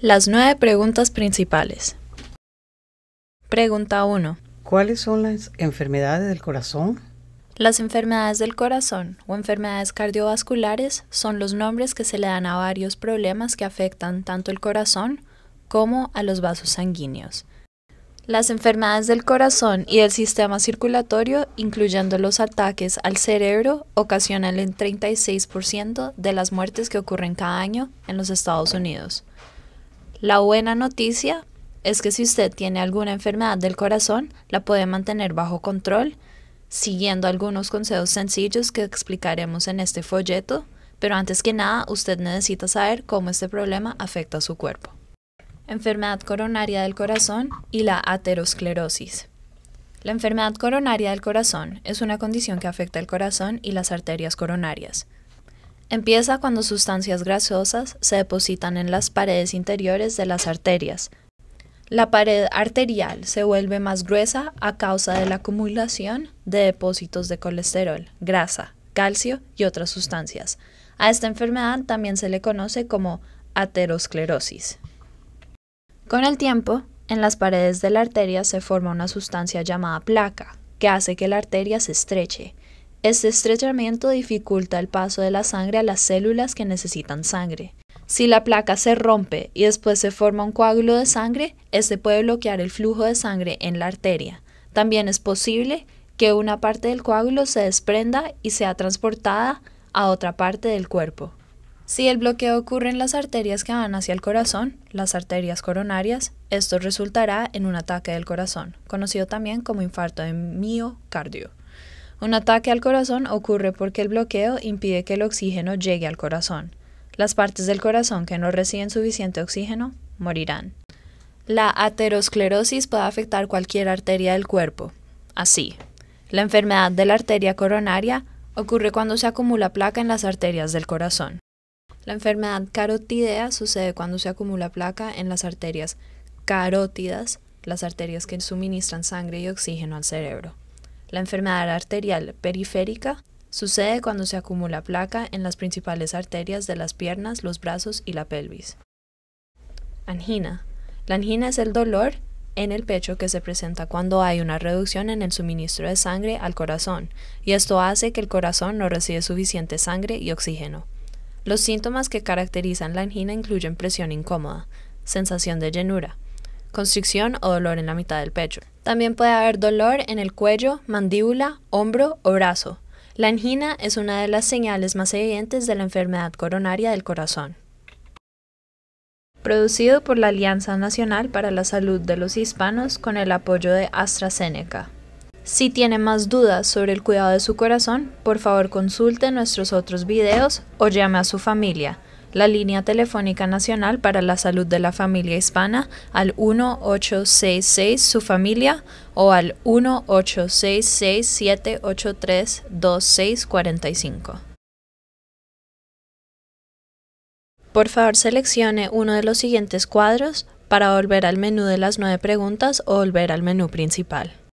Las nueve preguntas principales. Pregunta 1. ¿Cuáles son las enfermedades del corazón? Las enfermedades del corazón o enfermedades cardiovasculares son los nombres que se le dan a varios problemas que afectan tanto el corazón como a los vasos sanguíneos. Las enfermedades del corazón y del sistema circulatorio, incluyendo los ataques al cerebro, ocasionan el 36% de las muertes que ocurren cada año en los Estados Unidos. La buena noticia es que si usted tiene alguna enfermedad del corazón, la puede mantener bajo control siguiendo algunos consejos sencillos que explicaremos en este folleto, pero antes que nada usted necesita saber cómo este problema afecta a su cuerpo. Enfermedad coronaria del corazón y la aterosclerosis. La enfermedad coronaria del corazón es una condición que afecta el corazón y las arterias coronarias. Empieza cuando sustancias grasosas se depositan en las paredes interiores de las arterias. La pared arterial se vuelve más gruesa a causa de la acumulación de depósitos de colesterol, grasa, calcio y otras sustancias. A esta enfermedad también se le conoce como aterosclerosis. Con el tiempo, en las paredes de la arteria se forma una sustancia llamada placa, que hace que la arteria se estreche. Este estrechamiento dificulta el paso de la sangre a las células que necesitan sangre. Si la placa se rompe y después se forma un coágulo de sangre, este puede bloquear el flujo de sangre en la arteria. También es posible que una parte del coágulo se desprenda y sea transportada a otra parte del cuerpo. Si el bloqueo ocurre en las arterias que van hacia el corazón, las arterias coronarias, esto resultará en un ataque del corazón, conocido también como infarto de miocardio. Un ataque al corazón ocurre porque el bloqueo impide que el oxígeno llegue al corazón. Las partes del corazón que no reciben suficiente oxígeno morirán. La aterosclerosis puede afectar cualquier arteria del cuerpo. Así, la enfermedad de la arteria coronaria ocurre cuando se acumula placa en las arterias del corazón. La enfermedad carotidea sucede cuando se acumula placa en las arterias carótidas, las arterias que suministran sangre y oxígeno al cerebro. La enfermedad arterial periférica sucede cuando se acumula placa en las principales arterias de las piernas, los brazos y la pelvis. Angina. La angina es el dolor en el pecho que se presenta cuando hay una reducción en el suministro de sangre al corazón, y esto hace que el corazón no reciba suficiente sangre y oxígeno. Los síntomas que caracterizan la angina incluyen presión incómoda, sensación de llenura, constricción o dolor en la mitad del pecho. También puede haber dolor en el cuello, mandíbula, hombro o brazo. La angina es una de las señales más evidentes de la enfermedad coronaria del corazón. Producido por la Alianza Nacional para la Salud de los Hispanos con el apoyo de AstraZeneca. Si tiene más dudas sobre el cuidado de su corazón, por favor consulte nuestros otros videos o llame a su familia la línea telefónica nacional para la salud de la familia hispana al 1866 su familia o al 1866 783 2645. Por favor, seleccione uno de los siguientes cuadros para volver al menú de las nueve preguntas o volver al menú principal.